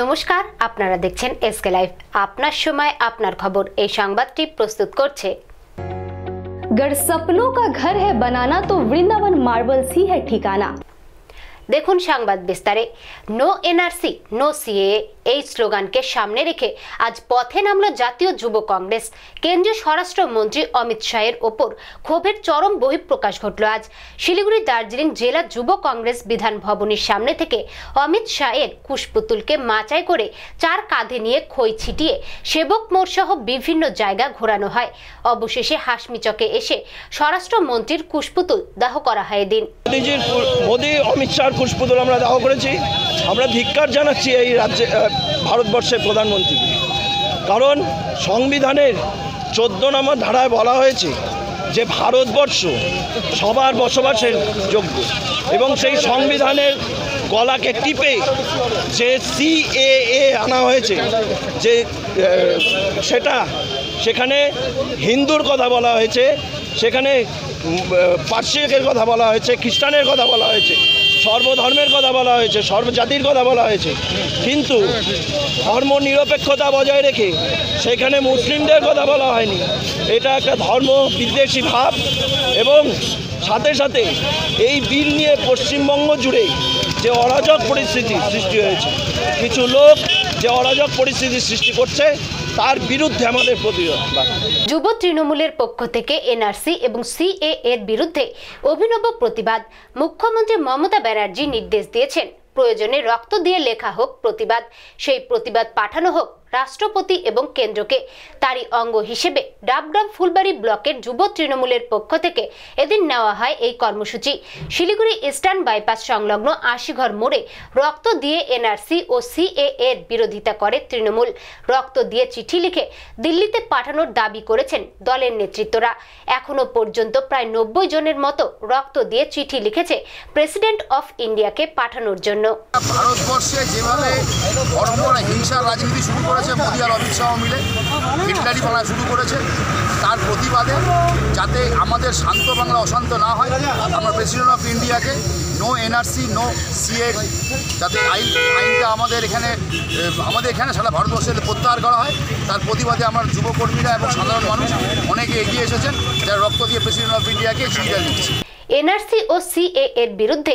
नमस्कार আপনারা দেখছেন এসকে লাইফ আপনার সময় আপনার খবর এই সংবাদটি प्रस्तुत করছে গড় सपলوں কা ঘর হে বানানা তো বৃন্দাবন মার্বেল সি হে ঠিকানা দেখুন সংবাদ বিস্তারে নো এনআরসি নো সিএ এই স্লোগানকে সামনে রেখে আজ পথে নামল জাতীয় যুব কংগ্রেস কেন্দ্রীয় স্বরাষ্ট্রমন্ত্রী অমিত শাহের ওপর ক্ষোভের চরম বহিঃপ্রকাশ ঘটল আজ শিলিগুড়ি দার্জিলিং জেলা যুব কংগ্রেস বিধান ভবনের সামনে থেকে অমিত শাহের কুশপুতুলকে মাচাই করে চার কাঁধে নিয়ে খই ছিটিয়ে সেবক মোড়সহ বিভিন্ন জায়গা ঘোরানো হয় অবশেষে হাসমিচকে এসে স্বরাষ্ট্রমন্ত্রীর কুশপুতুল দাহ করা হয় দিন মোদী অমিত শাহর কুশপুতুল আমরা দাহ করেছি আমরা ধিক্কার জানাচ্ছি এই রাজ্যে ভারতবর্ষের প্রধানমন্ত্রী কারণ সংবিধানের চোদ্দ নম্বর ধারায় বলা হয়েছে যে ভারতবর্ষ সবার বসবাসের যোগ্য এবং সেই সংবিধানের গলাকে টিপে যে সিএএ আনা হয়েছে যে সেটা সেখানে হিন্দুর কথা বলা হয়েছে সেখানে পার্সিকের কথা বলা হয়েছে খ্রিস্টানের কথা বলা হয়েছে সর্বধর্মের কথা বলা হয়েছে সর্বজাতির কথা বলা হয়েছে কিন্তু ধর্ম নিরপেক্ষতা বজায় রেখে সেখানে মুসলিমদের কথা বলা হয়নি এটা একটা ধর্ম বিদ্বেষী ভাব এবং সাথে সাথে এই বিল নিয়ে পশ্চিমবঙ্গ জুড়ে যে অরাজক পরিস্থিতি সৃষ্টি হয়েছে কিছু লোক যে অরাজক পরিস্থিতি সৃষ্টি করছে তার বিরুদ্ধে আমাদের প্রতিবাদ যুব তৃণমূলের পক্ষ থেকে এনআরসি এবং সিএ এর বিরুদ্ধে অভিনব প্রতিবাদ মুখ্যমন্ত্রী মমতা ব্যানার্জি নির্দেশ দিয়েছেন প্রয়োজনে রক্ত দিয়ে লেখা হোক প্রতিবাদ সেই প্রতিবাদ পাঠানো হোক রাষ্ট্রপতি এবং কেন্দ্রকে তারই অঙ্গ হিসেবে ডাবডাব ফুলবাড়ি ব্লকের যুব তৃণমূলের পক্ষ থেকে এদিন নেওয়া হয় এই কর্মসূচি শিলিগুড়ি ইস্টার্ন বাইপাস সংলগ্ন আশিঘর মোড়ে রক্ত দিয়ে এনআরসি ও সিএ এর বিরোধিতা করে তৃণমূল রক্ত দিয়ে চিঠি লিখে দিল্লিতে পাঠানোর দাবি করেছেন দলের নেতৃত্বরা এখনো পর্যন্ত প্রায় নব্বই জনের মতো রক্ত দিয়ে চিঠি লিখেছে প্রেসিডেন্ট অফ ইন্ডিয়াকে পাঠানোর জন্য ভারতবর্ষে যেভাবে হিংসা রাজনীতি শুরু করেছে মোদী আর অমিত শাহ মিলে হিটলারি বাংলা শুরু করেছে তার প্রতিবাদে যাতে আমাদের শান্ত বাংলা অশান্ত না হয় আমরা প্রেসিডেন্ট অফ ইন্ডিয়াকে নো এনআরসি নো সিএ যাতে আইন আইনটা আমাদের এখানে আমাদের এখানে সারা ভারতবর্ষের প্রত্যাহার করা হয় তার প্রতিবাদে আমার যুবকর্মীরা এবং সাধারণ মানুষ অনেকে এগিয়ে এসেছেন যারা রক্ত দিয়ে প্রেসিডেন্ট অফ ইন্ডিয়াকে সুবিধা দিচ্ছে এনআরসি ও সিএ এর বিরুদ্ধে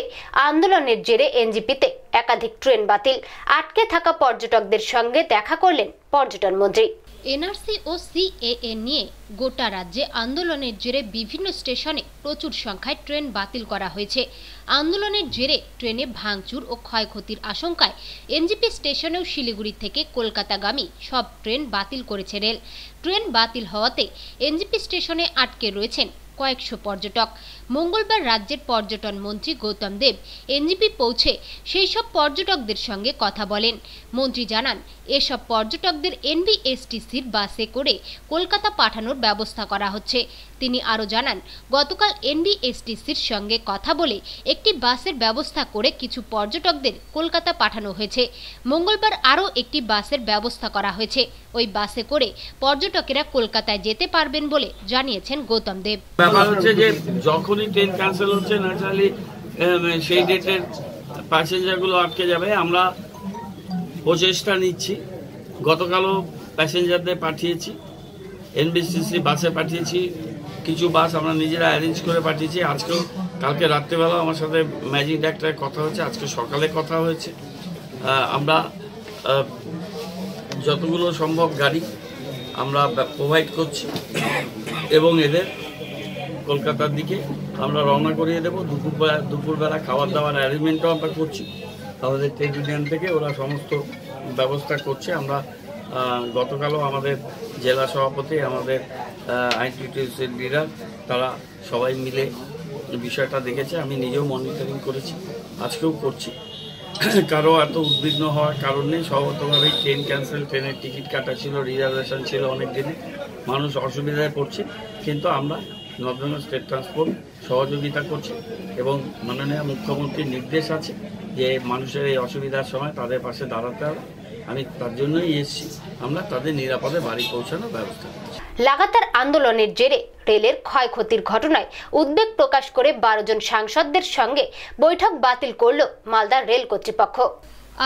আন্দোলনের জেরে এনজিপিতে একাধিক ট্রেন বাতিল আটকে থাকা পর্যটকদের সঙ্গে দেখা করলেন পর্যটন মন্ত্রী এনআরসি ও সিএএ নিয়ে গোটা রাজ্যে আন্দোলনের জেরে বিভিন্ন স্টেশনে প্রচুর সংখ্যায় ট্রেন বাতিল করা হয়েছে আন্দোলনের জেরে ট্রেনে ভাঙচুর ও ক্ষয়ক্ষতির আশঙ্কায় এনজিপি স্টেশনেও শিলিগুড়ি থেকে কলকাতাগামী সব ট্রেন বাতিল করেছে রেল ট্রেন বাতিল হওয়াতে এনজিপি স্টেশনে আটকে রয়েছেন কয়েকশো পর্যটক মঙ্গলবার রাজ্যের পর্যটন মন্ত্রী গৌতম দেব এনজিপি পৌঁছে সেই সব পর্যটকদের সঙ্গে কথা বলেন মন্ত্রী জানান এসব পর্যটকদের এনবিএসটিসির বাসে করে কলকাতা পাঠানোর ব্যবস্থা করা হচ্ছে তিনি আরও জানান গতকাল এনবিএসটিসির সঙ্গে কথা বলে একটি বাসের ব্যবস্থা করে কিছু পর্যটকদের কলকাতা পাঠানো হয়েছে মঙ্গলবার আরও একটি বাসের ব্যবস্থা করা হয়েছে ওই বাসে করে পর্যটকেরা কলকাতায় যেতে পারবেন বলে জানিয়েছেন গৌতম দেব ব্যাপার হচ্ছে যে যখনই যখনই ট্রেন ক্যান্সেল হচ্ছে ন্যাচারালি সেই ডেটের প্যাসেঞ্জারগুলো আটকে যাবে আমরা প্রচেষ্টা নিচ্ছি গতকালও প্যাসেঞ্জারদের পাঠিয়েছি এনবিসিসি বাসে পাঠিয়েছি কিছু বাস আমরা নিজেরা অ্যারেঞ্জ করে পাঠিয়েছি আজকেও কালকে রাত্রেবেলা আমার সাথে ম্যাজিক ডাক্তারের কথা হয়েছে আজকে সকালে কথা হয়েছে আমরা যতগুলো সম্ভব গাড়ি আমরা প্রোভাইড করছি এবং এদের কলকাতার দিকে আমরা রওনা করিয়ে দেবো দুপুরবেলা দুপুরবেলা খাবার দাবার অ্যারেঞ্জমেন্টও আমরা করছি তাদের ট্রেড ইউনিয়ন থেকে ওরা সমস্ত ব্যবস্থা করছে আমরা গতকালও আমাদের জেলা সভাপতি আমাদের আইনস্টিটিউশন লিডার তারা সবাই মিলে বিষয়টা দেখেছে আমি নিজেও মনিটরিং করেছি আজকেও করছি কারো এত উদ্বিগ্ন হওয়ার কারণ নেই স্বগতভাবেই ট্রেন ক্যান্সেল ট্রেনের টিকিট কাটা ছিল রিজার্ভেশন ছিল অনেক দিনে মানুষ অসুবিধায় পড়ছে কিন্তু আমরা নর্দার্ন স্টেট ট্রান্সপোর্ট সহযোগিতা করছে এবং মাননীয় মুখ্যমন্ত্রীর নির্দেশ আছে যে মানুষের এই অসুবিধার সময় তাদের পাশে দাঁড়াতে হবে আমি তার জন্যই এসেছি আমরা তাদের নিরাপদে বাড়ি পৌঁছানোর ব্যবস্থা করছি লাগাতার আন্দোলনের জেরে রেলের ক্ষয়ক্ষতির ঘটনায় উদ্বেগ প্রকাশ করে বারো জন সাংসদদের সঙ্গে বৈঠক বাতিল করল মালদা রেল কর্তৃপক্ষ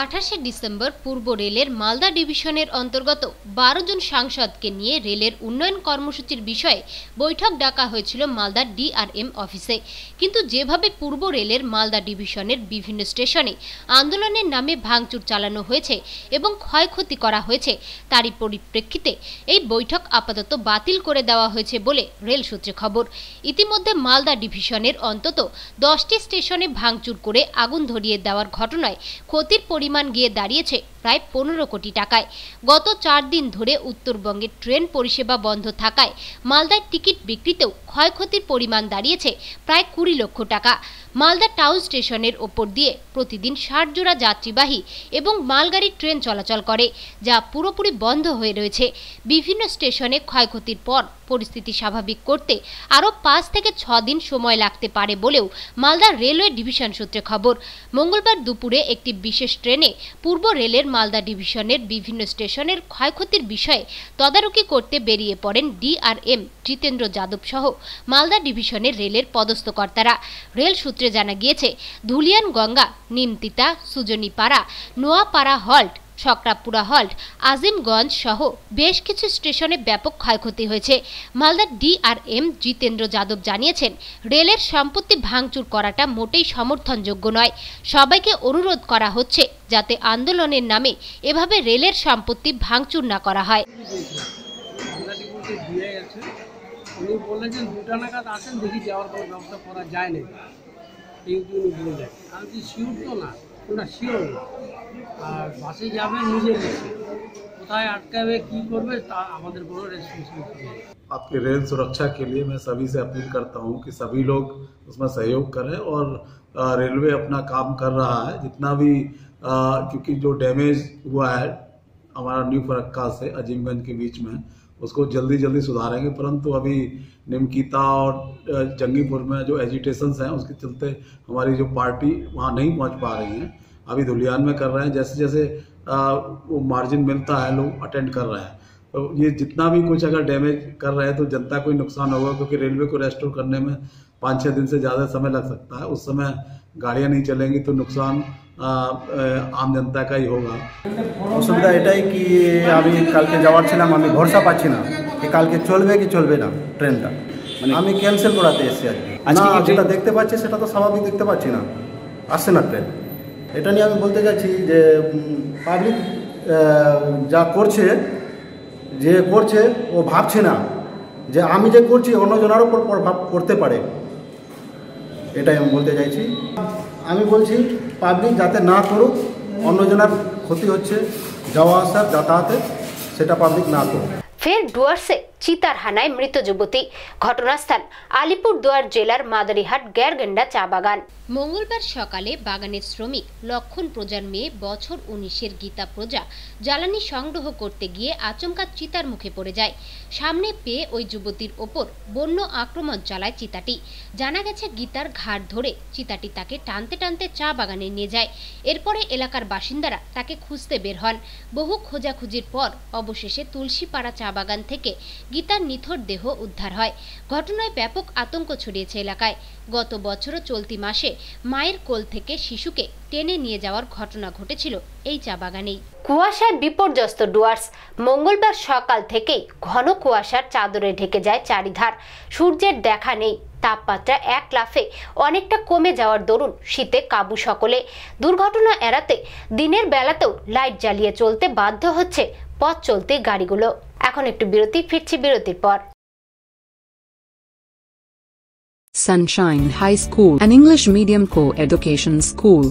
আঠাশে ডিসেম্বর পূর্ব রেলের মালদা ডিভিশনের অন্তর্গত বারো জন সাংসদকে নিয়ে রেলের উন্নয়ন কর্মসূচির বিষয়ে বৈঠক ডাকা হয়েছিল মালদা ডিআরএম অফিসে কিন্তু যেভাবে পূর্ব রেলের মালদা ডিভিশনের বিভিন্ন স্টেশনে আন্দোলনের নামে ভাঙচুর চালানো হয়েছে এবং ক্ষয়ক্ষতি করা হয়েছে তারই পরিপ্রেক্ষিতে এই বৈঠক আপাতত বাতিল করে দেওয়া হয়েছে বলে রেল সূত্রে খবর ইতিমধ্যে মালদা ডিভিশনের অন্তত দশটি স্টেশনে ভাঙচুর করে আগুন ধরিয়ে দেওয়ার ঘটনায় ক্ষতির পরিমাণ গিয়ে দাঁড়িয়েছে প্রায় পনেরো কোটি টাকায় গত চার দিন ধরে উত্তরবঙ্গের ট্রেন পরিষেবা বন্ধ থাকায় মালদার টিকিট বিক্রিতেও ক্ষয়ক্ষতির পরিমাণ দাঁড়িয়েছে প্রায় কুড়ি লক্ষ টাকা মালদা টাউন স্টেশনের ওপর দিয়ে প্রতিদিন ষাট জোড়া যাত্রীবাহী এবং মালগাড়ির ট্রেন চলাচল করে যা পুরোপুরি বন্ধ হয়ে রয়েছে বিভিন্ন স্টেশনে ক্ষয়ক্ষতির পর পরিস্থিতি স্বাভাবিক করতে আরও পাঁচ থেকে ছ দিন সময় লাগতে পারে বলেও মালদা রেলওয়ে ডিভিশন সূত্রে খবর মঙ্গলবার দুপুরে একটি বিশেষ ট্রেনে পূর্ব রেলের মালদা ডিভিশনের বিভিন্ন স্টেশনের ক্ষয়ক্ষতির বিষয়ে তদারকি করতে বেরিয়ে পড়েন ডিআরএম জিতেন্দ্র যাদব সহ মালদা ডিভিশনের রেলের পদস্থকর্তারা রেল সূত্রে সূত্রে জানা গিয়েছে ধুলিয়ান গঙ্গা নিমতিতা সুজনীপাড়া নোয়াপাড়া হল্ট ছকরাপুরা হল্ট আজিমগঞ্জ সহ বেশ কিছু স্টেশনে ব্যাপক ক্ষয়ক্ষতি হয়েছে মালদার ডিআরএম জিতেন্দ্র যাদব জানিয়েছেন রেলের সম্পত্তি ভাঙচুর করাটা মোটেই সমর্থনযোগ্য নয় সবাইকে অনুরোধ করা হচ্ছে যাতে আন্দোলনের নামে এভাবে রেলের সম্পত্তি ভাঙচুর না করা হয় উনি বললেন যে দুটা নাগাদ আসেন দেখি যাওয়ার ব্যবস্থা করা যায় না आपके रेल सुरक्षा के लिए मैं सभी से अपील करता हूँ कि सभी लोग उसमें सहयोग करें और रेलवे अपना काम कर रहा है जितना भी क्योंकि जो डैमेज हुआ है हमारा न्यू फरक्का से अजीमगंज के बीच में उसको जल्दी जल्दी सुधारेंगे परंतु अभी निमकीता और जंगीपुर में जो एजिटेशंस हैं उसके चलते हमारी जो पार्टी वहाँ नहीं पहुँच पा रही है अभी धुलियान में कर रहे हैं जैसे जैसे वो मार्जिन मिलता है लोग अटेंड कर रहे हैं तो ये जितना भी कुछ अगर डैमेज कर रहे हैं तो जनता को ही नुकसान होगा क्योंकि रेलवे को रेस्टोर करने में पाँच छः दिन से ज़्यादा समय लग सकता है उस समय गाड़ियाँ नहीं चलेंगी तो नुकसान आमजनता का ही অসুবিধা এটাই কি আমি কালকে যাওয়ার ছিলাম আমি ভরসা পাচ্ছি না যে কালকে চলবে কি চলবে না ট্রেনটা মানে আমি ক্যান্সেল করাতে এসেছি আর না যেটা দেখতে পাচ্ছি সেটা তো স্বাভাবিক দেখতে পাচ্ছি না আসছে না ট্রেন এটা নিয়ে আমি বলতে চাইছি যে পাবলিক যা করছে যে করছে ও ভাবছে না যে আমি যে করছি অন্যজনের ওপর প্রভাব করতে পারে এটাই আমি বলতে চাইছি আমি বলছি পাবলিক যাতে না করুক অন্যজনের ক্ষতি হচ্ছে যাওয়া আসার যাতায়াতে সেটা পাবলিক না করুক ফের ডুয়ার্সে চিতার হানায় মৃত যুবতী ঘটনাস্থল আলিপুরদুয়ার জেলার মাদারিহাট গ্যারগেন্ডা চা বাগান মঙ্গলবার সকালে বাগানের শ্রমিক লক্ষণ প্রজার মেয়ে বছর উনিশের গীতা প্রজা জ্বালানি সংগ্রহ করতে গিয়ে আচমকা চিতার মুখে পড়ে যায় সামনে পেয়ে ওই যুবতীর ওপর বন্য আক্রমণ চালায় চিতাটি জানা গেছে গীতার ঘাড় ধরে চিতাটি তাকে টানতে টানতে চা বাগানে নিয়ে যায় এরপরে এলাকার বাসিন্দারা তাকে খুঁজতে বের হন বহু খোঁজাখুঁজির পর অবশেষে তুলসীপাড়া চা বাগান থেকে গীতার নিথর দেহ উদ্ধার হয় ঘটনায় ব্যাপক আতঙ্ক ছড়িয়েছে এলাকায় গত বছরও চলতি মাসে মায়ের কোল থেকে শিশুকে টেনে নিয়ে যাওয়ার ঘটনা ঘটেছিল এই চা বাগানেই কুয়াশায় বিপর্যস্ত ডুয়ার্স মঙ্গলবার সকাল থেকে ঘন কুয়াশার চাদরে ঢেকে যায় চারিধার সূর্যের দেখা নেই তাপমাত্রা এক লাফে অনেকটা কমে যাওয়ার দরুন শীতে কাবু সকলে দুর্ঘটনা এড়াতে দিনের বেলাতেও লাইট জ্বালিয়ে চলতে বাধ্য হচ্ছে পথ চলতে গাড়িগুলো এখন একটু বিরতি ফিরছি বিরতির পর Sunshine High School, an English medium co-education school,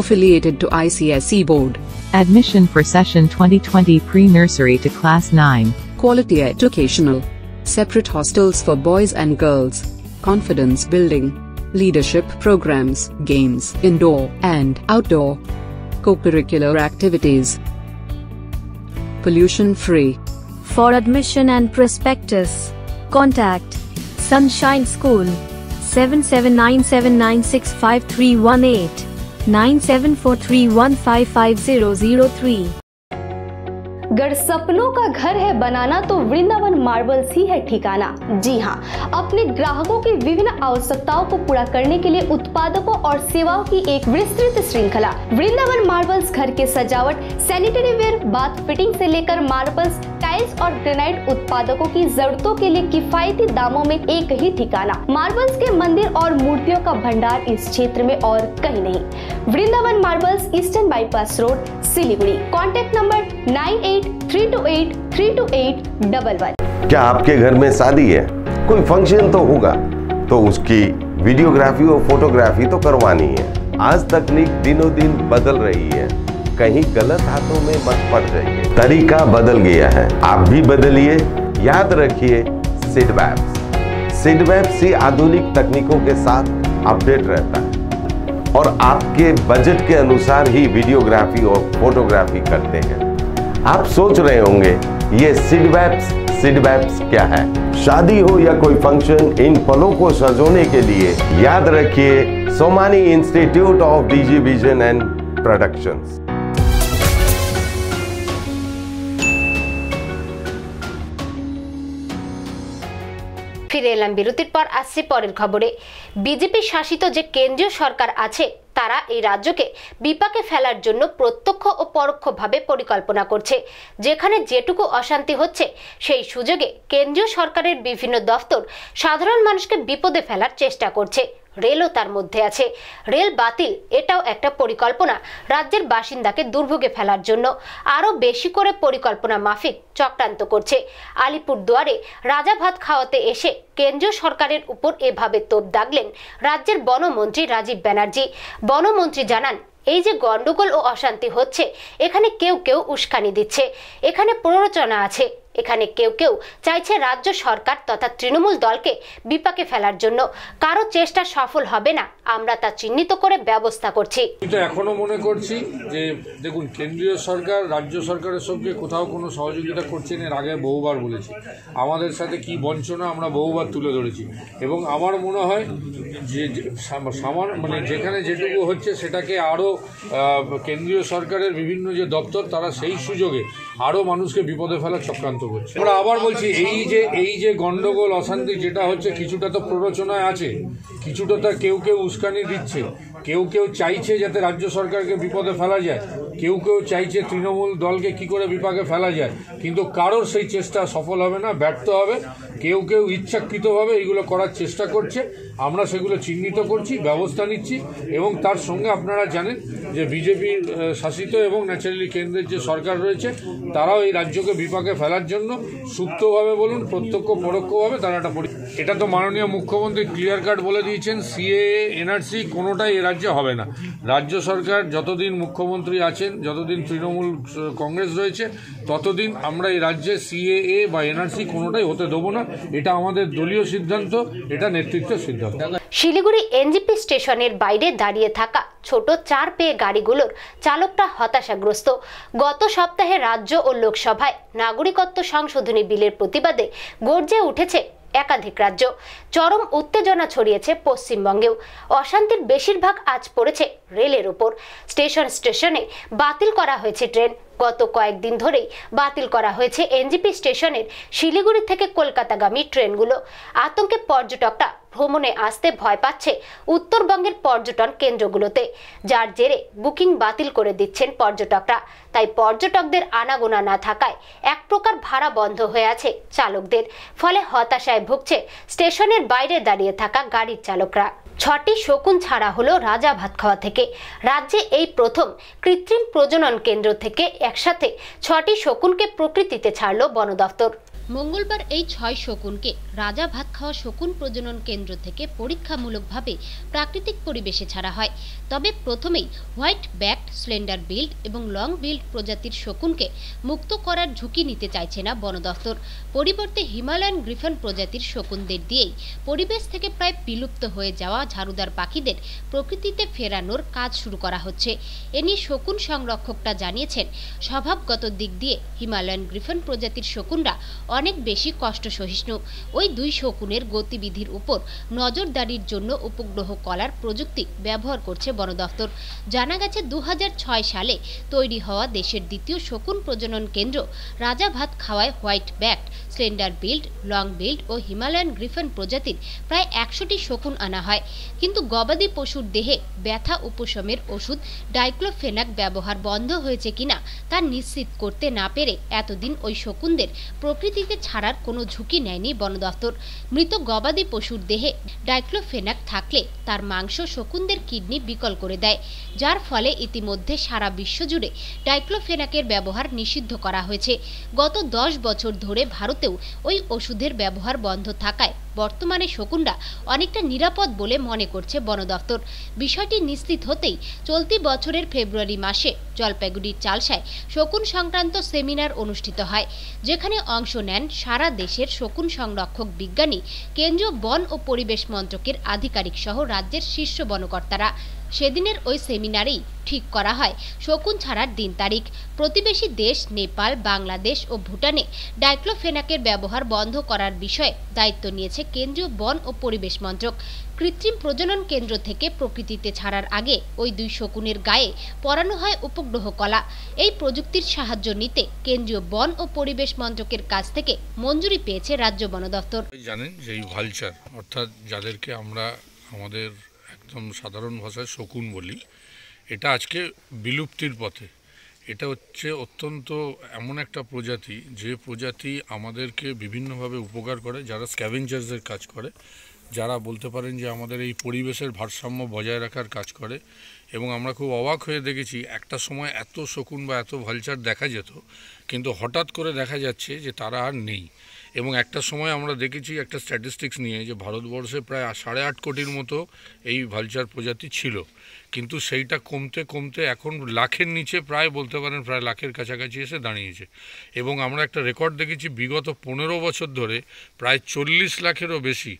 affiliated to ICSE Board. Admission for session 2020 pre-nursery to class 9. Quality educational. Separate hostels for boys and girls. Confidence building. Leadership programs, games, indoor and outdoor. Co-curricular activities. Pollution free. For admission and prospectus, contact Sunshine School 7797965318 9743155003. सपनों का घर है बनाना तो Vrindavan marbles ही है ठिकाना जी हाँ अपने ग्राहकों की विभिन्न आवश्यकताओं को पूरा करने के लिए उत्पादकों और सेवाओं की एक विस्तृत श्रृंखला वृंदावन मार्बल्स घर के सजावट सैनिटरी वेयर बाथ फिटिंग से लेकर मार्बल्स टाइल्स और ग्रेनाइट उत्पादकों की जरूरतों के लिए किफायती दामों में एक ही ठिकाना मार्बल्स के मंदिर और मूर्तियों का भंडार इस क्षेत्र में और कहीं नहीं Vrindavan marbles eastern bypass road Siliguri contact number nine eight three two eight three two eight double क्या आपके घर में शादी है कोई फंक्शन तो होगा तो उसकी वीडियोग्राफी और फोटोग्राफी तो करवानी है आज तकनीक दिनों दिन बदल रही है कहीं गलत हाथों में मत पड़ जाइए तरीका बदल गया है आप भी बदलिए याद रखिए सिडवैप सिडवैप सी आधुनिक तकनीकों के साथ अपडेट रहता है और आपके बजट के अनुसार ही वीडियोग्राफी और फोटोग्राफी करते हैं आप सोच रहे होंगे ये सिडवैप्स सिडवैप्स क्या है शादी हो या कोई फंक्शन इन फलों को सजोने के लिए याद रखिए Somani institute of digi vision and productions ফিরে এলাম বিরতির পর আসছে পরের খবরে বিজেপি শাসিত যে কেন্দ্রীয় সরকার আছে তারা এই রাজ্যকে বিপাকে ফেলার জন্য প্রত্যক্ষ ও পরোক্ষভাবে পরিকল্পনা করছে যেখানে যেটুকু অশান্তি হচ্ছে সেই সুযোগে কেন্দ্রীয় সরকারের বিভিন্ন দফতর সাধারণ মানুষকে বিপদে ফেলার চেষ্টা করছে রেলও তার মধ্যে আছে রেল বাতিল এটাও একটা পরিকল্পনা রাজ্যের বাসিন্দাকে দুর্ভোগে ফেলার জন্য আরও বেশি করে পরিকল্পনা মাফিক চক্রান্ত করছে আলিপুরদুয়ারে রাজা ভাত খাওয়াতে এসে কেন্দ্রীয় সরকারের উপর এভাবে তোপ দাগলেন রাজ্যের বনমন্ত্রী রাজীব ব্যানার্জি বনমন্ত্রী জানান এই যে গণ্ডগোল ও অশান্তি হচ্ছে এখানে কেউ কেউ উস্কানি দিচ্ছে এখানে প্ররোচনা আছে এখানে কেউ কেউ চাইছে রাজ্য সরকার তথা তৃণমূল দলকে বিপাকে ফেলার জন্য কারো চেষ্টা সফল হবে না আমরা তা চিহ্নিত করে ব্যবস্থা করছি এখনো মনে করছি যে দেখুন কেন্দ্রীয় সরকার রাজ্য সরকারের সঙ্গে কোথাও কোনো সহযোগিতা করছেন এর আগে বহুবার বলেছি আমাদের সাথে কি বঞ্চনা আমরা বহুবার তুলে ধরেছি এবং আমার মনে হয় যে সামান মানে যেখানে যেটুকু হচ্ছে সেটাকে আরও কেন্দ্রীয় সরকারের বিভিন্ন যে দপ্তর তারা সেই সুযোগে আরও মানুষকে বিপদে ফেলার চক্রান্ত করছে আমরা আবার বলছি এই যে এই যে গন্ডগোল অশান্তি যেটা হচ্ছে কিছুটা তো প্ররোচনায় আছে কিছুটা তো কেউ কেউ উস্কানি দিচ্ছে কেউ কেউ চাইছে যাতে রাজ্য সরকারকে বিপদে ফেলা যায় কেউ কেউ চাইছে তৃণমূল দলকে কি করে বিপাকে ফেলা যায় কিন্তু কারোর সেই চেষ্টা সফল হবে না ব্যর্থ হবে কেউ কেউ ইচ্ছাকৃতভাবে এইগুলো করার চেষ্টা করছে আমরা সেগুলো চিহ্নিত করছি ব্যবস্থা নিচ্ছি এবং তার সঙ্গে আপনারা জানেন যে বিজেপি শাসিত এবং ন্যাচারালি কেন্দ্রের যে সরকার রয়েছে তারাও এই রাজ্যকে বিপাকে ফেলার জন্য সুপ্তভাবে বলুন প্রত্যক্ষ পরোক্ষভাবে তারা একটা এটা তো মাননীয় মুখ্যমন্ত্রী ক্লিয়ার কাট বলে দিয়েছেন সিএএ এনআরসি কোনোটাই এ রাজ্যে হবে না রাজ্য সরকার যতদিন মুখ্যমন্ত্রী আছেন যতদিন তৃণমূল কংগ্রেস রয়েছে ততদিন আমরা এই রাজ্যে সিএএ বা এনআরসি কোনোটাই হতে দেবো না এটা আমাদের দলীয় সিদ্ধান্ত এটা নেতৃত্বের সিদ্ধান্ত শিলিগুড়ি এনজিপি স্টেশনের বাইরে দাঁড়িয়ে থাকা ছোট চার পেয়ে গাড়িগুলোর চালকরা হতাশাগ্রস্ত গত সপ্তাহে রাজ্য ও লোকসভায় নাগরিকত্ব সংশোধনী বিলের প্রতিবাদে গর্জে উঠেছে একাধিক রাজ্য চরম উত্তেজনা ছড়িয়েছে পশ্চিমবঙ্গেও অশান্তির বেশিরভাগ আজ পড়েছে রেলের ওপর স্টেশন স্টেশনে বাতিল করা হয়েছে ট্রেন গত কয়েকদিন ধরেই বাতিল করা হয়েছে এনজিপি স্টেশনের শিলিগুড়ি থেকে কলকাতাগামী ট্রেনগুলো আতঙ্কে পর্যটকরা ভ্রমণে আসতে ভয় পাচ্ছে উত্তরবঙ্গের পর্যটন কেন্দ্রগুলোতে যার জেরে বুকিং বাতিল করে দিচ্ছেন পর্যটকরা তাই পর্যটকদের আনাগোনা না থাকায় এক প্রকার ভাড়া বন্ধ হয়ে আছে চালকদের ফলে হতাশায় ভুগছে স্টেশনের বাইরে দাঁড়িয়ে থাকা গাড়ির চালকরা ছটি শকুন ছাড়া হলো রাজা ভাত খাওয়া থেকে রাজ্যে এই প্রথম কৃত্রিম প্রজনন কেন্দ্র থেকে একসাথে ছটি শকুনকে প্রকৃতিতে ছাড়ল বন দফতর মঙ্গলবার এই ছয় শকুনকে রাজা ভাত খাওয়া শকুন প্রজনন কেন্দ্র থেকে পরীক্ষামূলকভাবে প্রাকৃতিক পরিবেশে ছাড়া হয় তবে প্রথমেই হোয়াইট ব্যাকড স্লেন্ডার বিল্ড এবং লং বিল্ড প্রজাতির শকুনকে মুক্ত করার ঝুঁকি নিতে চাইছে না বন দফতর পরিবর্তে হিমালয়ান গ্রিফন প্রজাতির শকুনদের দিয়েই পরিবেশ থেকে প্রায় বিলুপ্ত হয়ে যাওয়া ঝাড়ুদার পাখিদের প্রকৃতিতে ফেরানোর কাজ শুরু করা হচ্ছে এ নিয়ে শকুন সংরক্ষকটা জানিয়েছেন স্বভাবগত দিক দিয়ে হিমালয়ান গ্রিফন প্রজাতির শকুনরা অনেক বেশি কষ্ট সহিষ্ণু ওই দুই শকুনের গতিবিধির উপর নজরদারির জন্য উপগ্রহ কলার প্রযুক্তি ব্যবহার করছে বন দফতর জানা গেছে দু সালে তৈরি হওয়া দেশের দ্বিতীয় শকুন প্রজনন কেন্দ্র রাজা ভাত খাওয়ায় white back slender billed long billed ও হিমালয়ান গ্রিফেন প্রজাতির প্রায় একশোটি শকুন আনা হয় কিন্তু গবাদি পশুর দেহে ব্যথা উপশমের ওষুধ ডাইক্লোফেনাক ব্যবহার বন্ধ হয়েছে কিনা তা নিশ্চিত করতে না পেরে এতদিন ওই শকুনদের প্রকৃতি শিশুটিকে ছাড়ার কোনো ঝুঁকি নেয়নি বন দফতর মৃত গবাদি পশুর দেহে ডাইক্লোফেনাক থাকলে তার মাংস শকুনদের কিডনি বিকল করে দেয় যার ফলে ইতিমধ্যে সারা বিশ্বজুড়ে ডাইক্লোফেনাকের ব্যবহার নিষিদ্ধ করা হয়েছে গত দশ বছর ধরে ভারতেও ওই ওষুধের ব্যবহার বন্ধ থাকায় বর্তমানে শকুনরা অনেকটা নিরাপদ বলে মনে করছে বন দফতর বিষয়টি নিশ্চিত হতেই চলতি বছরের ফেব্রুয়ারি মাসে জলপাইগুড়ির চালসায় শকুন সংক্রান্ত সেমিনার অনুষ্ঠিত হয় যেখানে অংশ নেন সারা দেশের শকুন সংরক্ষক বিজ্ঞানী কেন্দ্রীয় বন ও পরিবেশ মন্ত্রকের আধিকারিক সহ রাজ্যের শীর্ষ বনকর্তারা সেদিনের ওই সেমিনারেই ঠিক করা হয় শকুন ছাড়ার দিন তারিখ প্রতিবেশী দেশ নেপাল বাংলাদেশ ও ভুটানে ডাইক্লোফেনাকের ব্যবহার বন্ধ করার বিষয়ে দায়িত্ব নিয়েছে কেন্দ্রীয় বন ও পরিবেশ মন্ত্রক কৃত্রিম প্রজনন কেন্দ্র থেকে প্রকৃতিতে ছাড়ার আগে ওই দুই শকুনের গায়ে পরানো হয় উপগ্রহ কলা এই প্রযুক্তির সাহায্য নিতে কেন্দ্রীয় বন ও পরিবেশ মন্ত্রকের কাছ থেকে মঞ্জুরি পেয়েছে রাজ্য বন দফতর জানেন যে ভালচার অর্থাৎ যাদেরকে আমরা আমাদের একদম সাধারণ ভাষায় শকুন বলি এটা আজকে বিলুপ্তির পথে এটা হচ্ছে অত্যন্ত এমন একটা প্রজাতি যে প্রজাতি আমাদেরকে বিভিন্নভাবে উপকার করে যারা স্ক্যাভেঞ্জার্সের কাজ করে যারা বলতে পারেন যে আমাদের এই পরিবেশের ভারসাম্য বজায় রাখার কাজ করে এবং আমরা খুব অবাক হয়ে দেখেছি একটা সময় এত শকুন বা এত ভালচার দেখা যেত কিন্তু হঠাৎ করে দেখা যাচ্ছে যে তারা আর নেই এবং একটা সময় আমরা দেখেছি একটা স্ট্যাটিস্টিক্স নিয়ে যে ভারতবর্ষে প্রায় সাড়ে আট কোটির মতো এই ভালচার প্রজাতি ছিল কিন্তু সেইটা কমতে কমতে এখন লাখের নিচে প্রায় বলতে পারেন প্রায় লাখের কাছাকাছি এসে দাঁড়িয়েছে এবং আমরা একটা রেকর্ড দেখেছি বিগত পনেরো বছর ধরে প্রায় চল্লিশ লাখেরও বেশি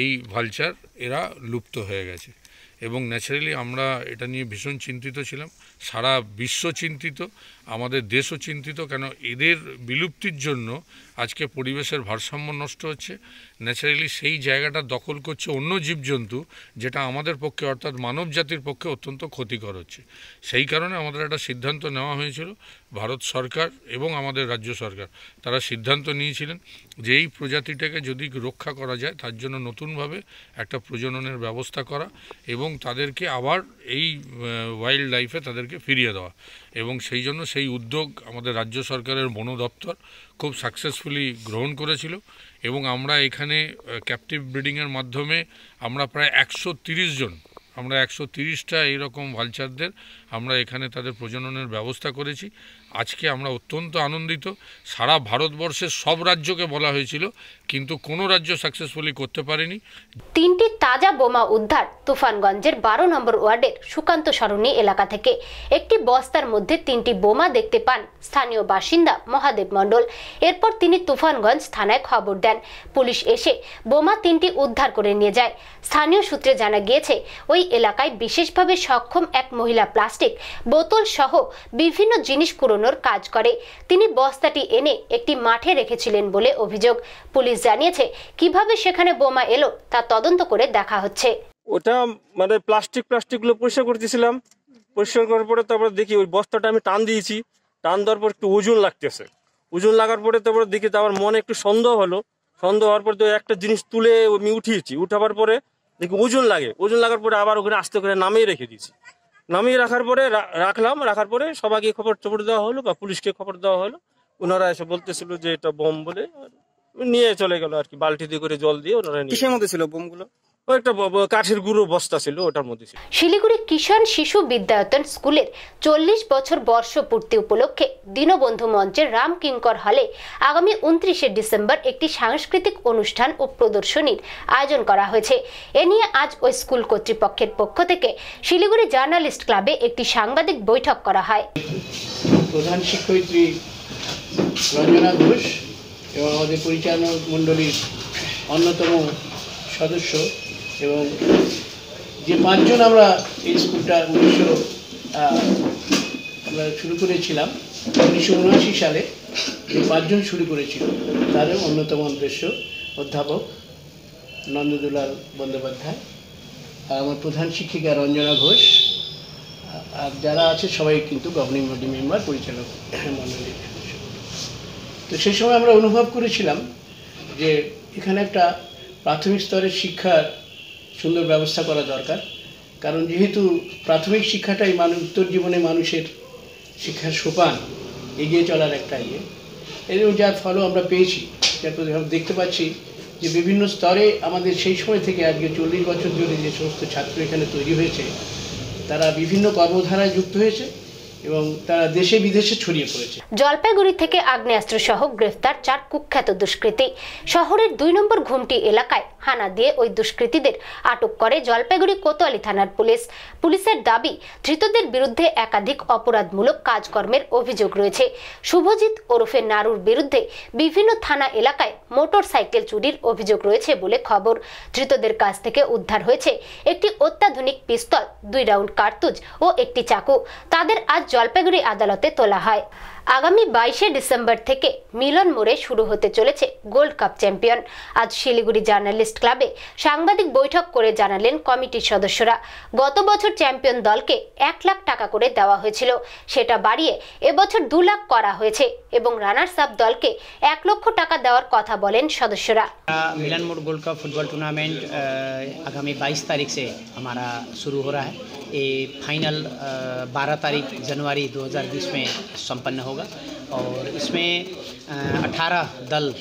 এই ভালচার এরা লুপ্ত হয়ে গেছে এবং ন্যাচারালি আমরা এটা নিয়ে ভীষণ চিন্তিত ছিলাম সারা বিশ্ব চিন্তিত আমাদের দেশও চিন্তিত কেন এদের বিলুপ্তির জন্য আজকে পরিবেশের ভারসাম্য নষ্ট হচ্ছে ন্যাচারালি সেই জায়গাটা দখল করছে অন্য জীবজন্তু যেটা আমাদের পক্ষে অর্থাৎ মানব জাতির পক্ষে অত্যন্ত ক্ষতিকর হচ্ছে সেই কারণে আমাদের একটা সিদ্ধান্ত নেওয়া হয়েছিল ভারত সরকার এবং আমাদের রাজ্য সরকার তারা সিদ্ধান্ত নিয়েছিলেন যে এই প্রজাতিটাকে যদি রক্ষা করা যায় তার জন্য নতুনভাবে একটা প্রজননের ব্যবস্থা করা এবং তাদেরকে আবার এই ওয়াইল্ড লাইফে তাদেরকে ফিরিয়ে দেওয়া এবং সেই জন্য সেই উদ্যোগ আমাদের রাজ্য সরকারের বন দপ্তর খুব সাকসেসফুলি গ্রহণ করেছিল এবং আমরা এখানে ক্যাপটিভ ব্রিডিংয়ের মাধ্যমে আমরা প্রায় একশো জন আমরা একশো তিরিশটা এইরকম ভালচারদের আমরা এখানে তাদের প্রজননের ব্যবস্থা করেছি আজকে আমরা অত্যন্ত আনন্দিত সারা ভারতবর্ষের সব রাজ্যকে বলা হয়েছিল কিন্তু কোনো রাজ্য সাকসেসফুলি করতে পারেনি তিনটি তাজা বোমা উদ্ধার তুফানগঞ্জের বারো নম্বর ওয়ার্ডের সুকান্ত সরণী এলাকা থেকে একটি বস্তার মধ্যে তিনটি বোমা দেখতে পান স্থানীয় বাসিন্দা মহাদেব মণ্ডল এরপর তিনি তুফানগঞ্জ থানায় খবর দেন পুলিশ এসে বোমা তিনটি উদ্ধার করে নিয়ে যায় স্থানীয় সূত্রে জানা গিয়েছে ওই এলাকায় বিশেষভাবে সক্ষম এক মহিলা প্লাস্টিক বোতল সহ বিভিন্ন জিনিস পুরো বেরোনোর কাজ করে তিনি বস্তাটি এনে একটি মাঠে রেখেছিলেন বলে অভিযোগ পুলিশ জানিয়েছে কিভাবে সেখানে বোমা এলো তা তদন্ত করে দেখা হচ্ছে ওটা মানে প্লাস্টিক গুলো পরিষ্কার করতেছিলাম পরিষ্কার করার পরে তারপরে দেখি ওই বস্তাটা আমি টান দিয়েছি টান দেওয়ার পর একটু ওজন লাগতেছে ওজন লাগার পরে তারপরে দেখি তারপর মনে একটু সন্দেহ হলো সন্দেহ হওয়ার পর তো একটা জিনিস তুলে আমি উঠিয়েছি উঠাবার পরে দেখি ওজন লাগে ওজন লাগার পরে আবার ওখানে আস্তে করে নামিয়ে রেখে দিয়েছি নামিয়ে রাখার পরে রাখলাম রাখার পরে সবাইকে খবর টবর দেওয়া হলো বা পুলিশকে খবর দেওয়া হলো ওনারা এসে বলতেছিল যে এটা বোম বলে নিয়ে চলে গেল আর কি দিয়ে করে জল দিয়ে ওনারা নিয়ে ছিল বোমগুলো কাঠের গুঁড়ো বস্তা ছিল ওটার মধ্যে শিলিগুড়ি কিষাণ শিশু বিদ্যায়তন স্কুলের চল্লিশ বছর বর্ষপূর্তি উপলক্ষে দীনবন্ধু মঞ্চের রাম কিঙ্কর হলে আগামী উনত্রিশে ডিসেম্বর একটি সাংস্কৃতিক অনুষ্ঠান ও প্রদর্শনীর আয়োজন করা হয়েছে এ নিয়ে আজ ওই স্কুল কর্তৃপক্ষের পক্ষ থেকে শিলিগুড়ি জার্নালিস্ট ক্লাবে একটি সাংবাদিক বৈঠক করা হয় প্রধান শিক্ষয়িত্রী রঞ্জনা ঘোষ এবং আমাদের পরিচালক মণ্ডলীর অন্যতম সদস্য এবং যে পাঁচজন আমরা এই স্কুলটা উনিশশো আমরা শুরু করেছিলাম উনিশশো উনআশি সালে যে পাঁচজন শুরু করেছিল তার অন্যতম উদ্দেশ্য অধ্যাপক নন্দদুলাল বন্দ্যোপাধ্যায় আর আমার প্রধান শিক্ষিকা রঞ্জনা ঘোষ আর যারা আছে সবাই কিন্তু গভর্নিং বডি মেম্বার পরিচালক মন্ডলী তো সেই সময় আমরা অনুভব করেছিলাম যে এখানে একটা প্রাথমিক স্তরের শিক্ষার সুন্দর ব্যবস্থা করা দরকার কারণ যেহেতু প্রাথমিক শিক্ষাটাই মানুষ উত্তর জীবনে মানুষের শিক্ষার সোপান এগিয়ে চলার একটা ইয়ে এরও যার ফলও আমরা পেয়েছি যার দেখতে পাচ্ছি যে বিভিন্ন স্তরে আমাদের সেই সময় থেকে আজকে চল্লিশ বছর ধরে যে সমস্ত ছাত্র এখানে তৈরি হয়েছে তারা বিভিন্ন কর্মধারায় যুক্ত হয়েছে এবং তারা দেশে বিদেশে ছড়িয়ে পড়েছে জলপাইগুড়ি থেকে আগ্নেয়াস্ত্র সহ গ্রেফতার চার কুখ্যাত দুষ্কৃতী শহরের দুই নম্বর ঘুমটি এলাকায় হানা দিয়ে ওই দুষ্কৃতীদের আটক করে জলপাইগুড়ি কোতোয়ালি থানার পুলিশ পুলিশের দাবি ধৃতদের বিরুদ্ধে একাধিক অপরাধমূলক কাজকর্মের অভিযোগ রয়েছে শুভজিৎ ওরফে নারুর বিরুদ্ধে বিভিন্ন থানা এলাকায় মোটর সাইকেল চুরির অভিযোগ রয়েছে বলে খবর ধৃতদের কাছ থেকে উদ্ধার হয়েছে একটি অত্যাধুনিক পিস্তল দুই রাউন্ড কার্তুজ ও একটি চাকু তাদের আজ জলপাইগুড়ি আদালতে তোলা হয় আগামী বাইশে ডিসেম্বর থেকে মিলন মোড়ে শুরু হতে চলেছে গোল্ড কাপ চ্যাম্পিয়ন আজ শিলিগুড়ি জার্নালিস্ট ক্লাবে সাংবাদিক বৈঠক করে জানালেন কমিটির সদস্যরা গত বছর চ্যাম্পিয়ন দলকে এক লাখ টাকা করে দেওয়া হয়েছিল সেটা বাড়িয়ে এবছর দু লাখ করা হয়েছে এবং রানার্স আপ দলকে এক লক্ষ টাকা দেওয়ার কথা বলেন সদস্যরা মিলন মোড় গোল্ড কাপ ফুটবল টুর্নামেন্ট আগামী বাইশ তারিখে से শুরু शुरू हो रहा है ये फाइनल 12 तारीख जनवरी 2020 होगा और इसमें अठारह दल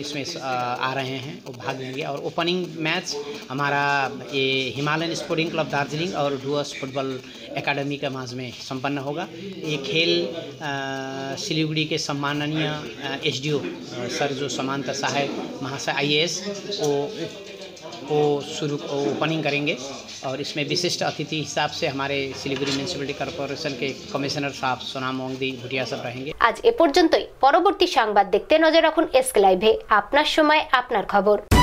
इसमें आ रहे हैं वो भाग लेंगे और ओपनिंग मैच हमारा ये हिमालयन स्पोर्टिंग क्लब दार्जिलिंग और डुअस फुटबॉल एकेडमी के माज में संपन्न होगा ये खेल सिलीगुड़ी के सम्माननीय एसडीओ सर जो समानता सहायक महाशय आईएएस वो वो शुरू ओपनिंग करेंगे और इसमें विशिष्ट अतिथि हिसाब से हमारे सिलीगुड़ी म्यूनिसिपलिटी कॉर्पोरेशन के कमिश्नर साहब सोना मोंगदी भुटिया साहब रहेंगे আজ এ পর্যন্তই পরবর্তী সংবাদ দেখতে নজর রাখুন এসকে লাইভে আপনার সময় আপনার খবর